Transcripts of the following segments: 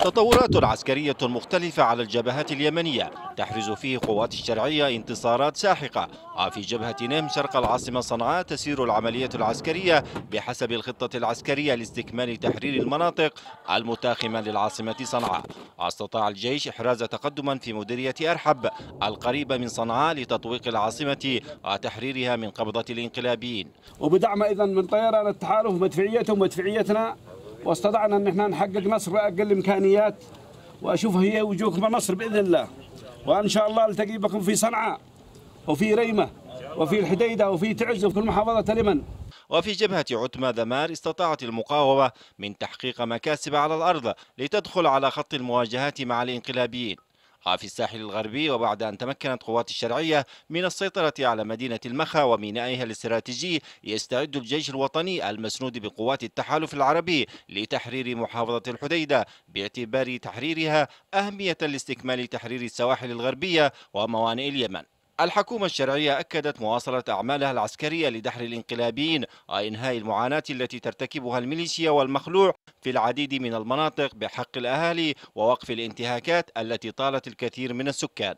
تطورات عسكرية مختلفة على الجبهات اليمنية تحرز فيه قوات الشرعية انتصارات ساحقة وفي جبهة نيم شرق العاصمة صنعاء تسير العملية العسكرية بحسب الخطة العسكرية لاستكمال تحرير المناطق المتاخمة للعاصمة صنعاء واستطاع الجيش إحراز تقدما في مديرية أرحب القريبة من صنعاء لتطويق العاصمة وتحريرها من قبضة الانقلابيين وبدعم إذا من طيران التحالف مدفعيتهم ومدفعيتنا واستطعنا ان احنا نحقق نصر باقل امكانيات واشوف هي وجوهكم مصر باذن الله وان شاء الله التقي بكم في صنعاء وفي ريمه وفي الحديده وفي تعز وفي محافظه اليمن وفي جبهة عتمة ذمار استطاعت المقاومة من تحقيق مكاسب على الأرض لتدخل على خط المواجهات مع الانقلابيين في الساحل الغربي وبعد أن تمكنت قوات الشرعية من السيطرة على مدينة المخا ومينائها الاستراتيجي يستعد الجيش الوطني المسنود بقوات التحالف العربي لتحرير محافظة الحديدة باعتبار تحريرها أهمية لاستكمال تحرير السواحل الغربية وموانئ اليمن الحكومة الشرعية أكدت مواصلة أعمالها العسكرية لدحر الانقلابيين وإنهاء المعاناة التي ترتكبها الميليشيا والمخلوع في العديد من المناطق بحق الأهالي ووقف الانتهاكات التي طالت الكثير من السكان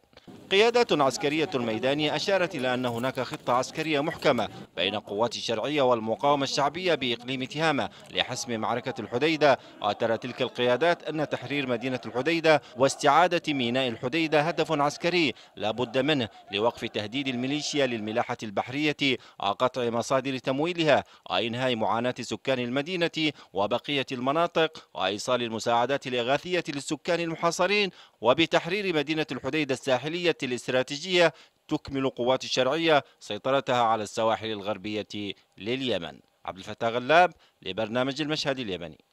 قيادات عسكرية الميدانية أشارت إلى أن هناك خطة عسكرية محكمة بين قوات الشرعية والمقاومة الشعبية بإقليم تهامة لحسم معركة الحديدة وترى تلك القيادات أن تحرير مدينة الحديدة واستعادة ميناء الحديدة هدف عسكري لا بد منه لوقف تهديد الميليشيا للملاحة البحرية وقطع مصادر تمويلها وإنهاء معاناة سكان المدينة وبقية المناطق وإيصال المساعدات الإغاثية للسكان المحاصرين وبتحرير مدينة الحديدة الساحلية الاستراتيجية تكمل قوات الشرعية سيطرتها على السواحل الغربية لليمن عبد الفتاح غلاب لبرنامج المشهد اليمني